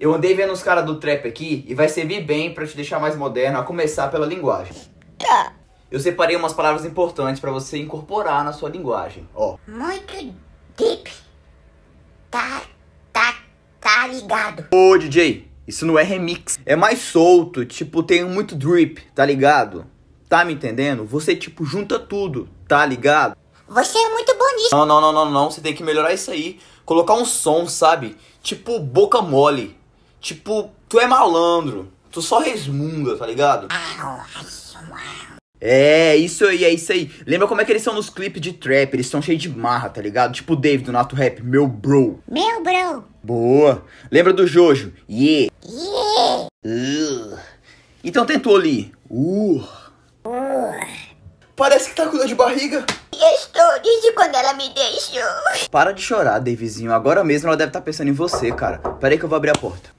Eu andei vendo os caras do trap aqui e vai servir bem para te deixar mais moderno, a começar pela linguagem. Tá. Eu separei umas palavras importantes para você incorporar na sua linguagem, ó. Muito deep. Tá, tá, tá ligado. Ô, DJ, isso não é remix. É mais solto, tipo, tem muito drip, tá ligado? Tá me entendendo? Você, tipo, junta tudo, tá ligado? Você é muito bonito. Não, não, não, não, não. Você tem que melhorar isso aí. Colocar um som, sabe? Tipo, boca mole. Tipo, tu é malandro. Tu só resmunga, tá ligado? Ah, é. é, isso aí, é isso aí. Lembra como é que eles são nos clipes de trap? Eles são cheios de marra, tá ligado? Tipo o David do Nato Rap, meu bro. Meu bro. Boa. Lembra do Jojo? Yeah. Yeah. Então tentou ali. Uh. uh. Parece que tá com dor de barriga. Eu estou desde quando ela me deixou. Para de chorar, Davizinho. Agora mesmo ela deve estar tá pensando em você, cara. aí que eu vou abrir a porta.